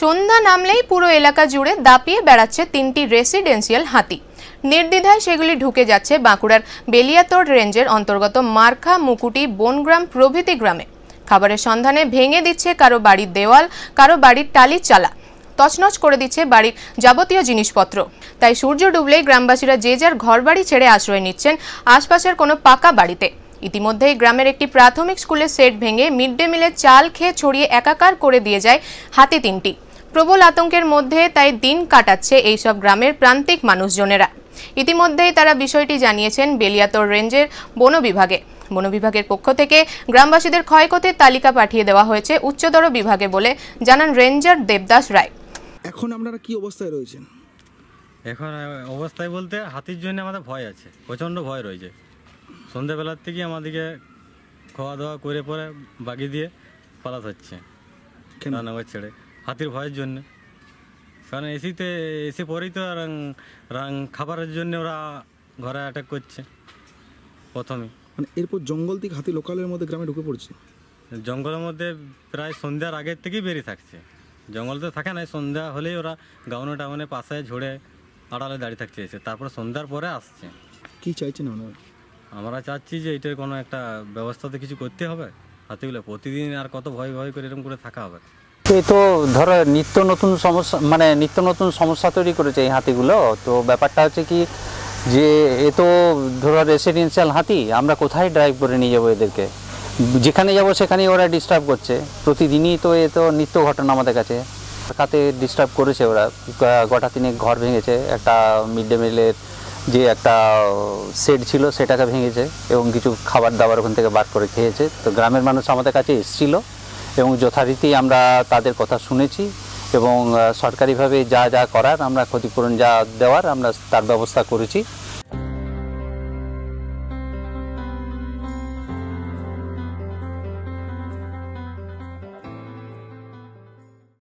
সন্ধ্যা নামলেই পুরো এলাকা জুড়ে দাপিয়ে বেড়াচ্ছে তিনটি রেসিডেন্সিয়াল হাতি নির্দ্বিধায় সেগুলি ঢুকে যাচ্ছে বাঁকুড়ার বেলিয়াতোড় রেঞ্জের অন্তর্গত মার্খা মুকুটি বনগ্রাম প্রভৃতি গ্রামে খাবারের সন্ধানে ভেঙে দিচ্ছে কারো বাড়ির দেওয়াল কারো বাড়ির টালির চালা তছনছ করে দিচ্ছে বাড়ির যাবতীয় জিনিসপত্র তাই সূর্য ডুবলেই গ্রামবাসীরা যে যার ঘরবাড়ি ছেড়ে আশ্রয় নিচ্ছেন আশপাশের কোনো পাকা বাড়িতে ইতিমধ্যেই গ্রামের একটি প্রাথমিক স্কুলের সেট ভেঙে মিড ডে মিলে চাল খেয়ে ছড়িয়ে একাকার করে দিয়ে যায় হাতি তিনটি প্রবল আতঙ্কের মধ্যে তাই দিন কাটাচ্ছে এইসব গ্রামের প্রান্তিক মানুষজনেরা ইতিমধ্যেই তারা বিষয়টি জানিয়েছেন বেলিয়াতর রেঞ্জের বন বিভাগে বন বিভাগের পক্ষ থেকে গ্রামবাসীদের ক্ষয়ক্ষতির তালিকা পাঠিয়ে দেওয়া হয়েছে উচ্চতর বিভাগে বলে জানান রেঞ্জার দেবদাস রায় এখন আপনারা কি অবস্থায় রয়েছেন এখন অবস্থায় বলতে হাতির জন্য আমাদের ভয় আছে প্রচন্ড ভয় রয়েছে সন্ধ্যাবেলার থেকে আমাদেরকে খাওয়া দাওয়া করে পরে বাগি দিয়ে পালাত হচ্ছে রান্নাঘর ছেড়ে হাতির ভয়ের জন্য কারণ এসিতে এসে পরেই তো রাং খাবারের জন্য ওরা ঘরে অ্যাটাক করছে প্রথমে মানে এরপর জঙ্গল থেকে হাতি লোকালের মধ্যে গ্রামে ঢুকে পড়ছে জঙ্গলের মধ্যে প্রায় সন্ধ্যার আগের থেকেই বেরিয়ে থাকছে জঙ্গল তো থাকে না সন্ধ্যা হলেই ওরা গাউনে টাউনে পাশে ঝরে আড়ালে দাঁড়িয়ে থাকছে এসে তারপরে সন্ধ্যার পরে আসছে কি চাইছেন আপনারা আমরা চাচ্ছি যে এটার কোনো একটা ব্যবস্থাতে কিছু করতে হবে হাতিগুলো প্রতিদিন আর কত ভয় ভয় করে এরকম করে থাকা হবে এ তো ধরো নিত্য নতুন সমস্যা মানে নিত্য নতুন সমস্যা তৈরি করেছে এই হাতিগুলো তো ব্যাপারটা হচ্ছে কি যে এ তো ধরো রেসিডেন্সিয়াল হাতি আমরা কোথায় ড্রাইভ করে নিয়ে যাবো এদেরকে যেখানে যাব সেখানেই ওরা ডিস্টার্ব করছে প্রতিদিনই তো এ তো নিত্য ঘটনা আমাদের কাছে কাতে ডিস্টার্ব করেছে ওরা গোটা তিনে ঘর ভেঙেছে একটা মিড ডে মিলের যে একটা সেট ছিল সেটাকে ভেঙেছে এবং কিছু খাবার দাবার ওখান থেকে বার করে খেয়েছে তো গ্রামের মানুষ আমাদের কাছে এসেছিল এবং যথারীতি আমরা তাদের কথা শুনেছি এবং সরকারিভাবে যা যা করার আমরা ক্ষতিপূরণ যা দেওয়ার আমরা তার ব্যবস্থা করেছি